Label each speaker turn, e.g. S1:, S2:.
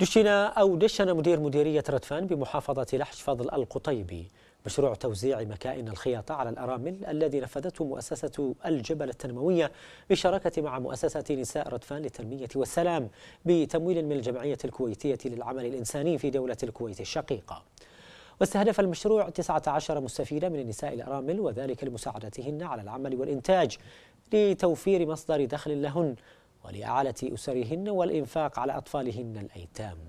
S1: دشنا أو دشن مدير مديرية ردفان بمحافظة لحج فضل القطيبي مشروع توزيع مكائن الخياطة على الأرامل الذي نفذته مؤسسة الجبل التنموية بالشراكة مع مؤسسة نساء ردفان للتنمية والسلام بتمويل من الجمعية الكويتية للعمل الإنساني في دولة الكويت الشقيقة واستهدف المشروع 19 مستفيدة من النساء الأرامل وذلك لمساعدتهن على العمل والإنتاج لتوفير مصدر دخل لهن ولإعالة أسرهن والإنفاق على أطفالهن الأيتام.